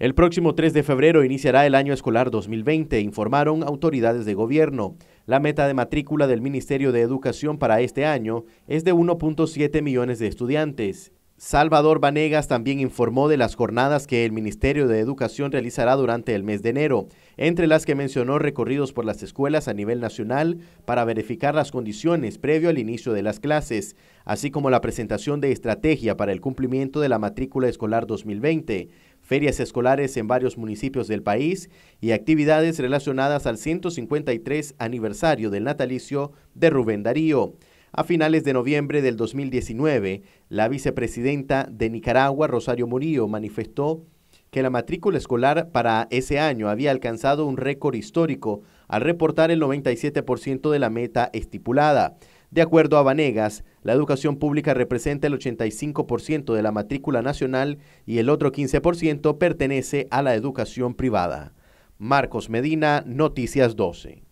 El próximo 3 de febrero iniciará el año escolar 2020, informaron autoridades de gobierno. La meta de matrícula del Ministerio de Educación para este año es de 1.7 millones de estudiantes. Salvador Vanegas también informó de las jornadas que el Ministerio de Educación realizará durante el mes de enero, entre las que mencionó recorridos por las escuelas a nivel nacional para verificar las condiciones previo al inicio de las clases, así como la presentación de estrategia para el cumplimiento de la matrícula escolar 2020 ferias escolares en varios municipios del país y actividades relacionadas al 153 aniversario del natalicio de Rubén Darío. A finales de noviembre del 2019, la vicepresidenta de Nicaragua, Rosario Murillo, manifestó que la matrícula escolar para ese año había alcanzado un récord histórico al reportar el 97% de la meta estipulada. De acuerdo a Vanegas, la educación pública representa el 85% de la matrícula nacional y el otro 15% pertenece a la educación privada. Marcos Medina, Noticias 12.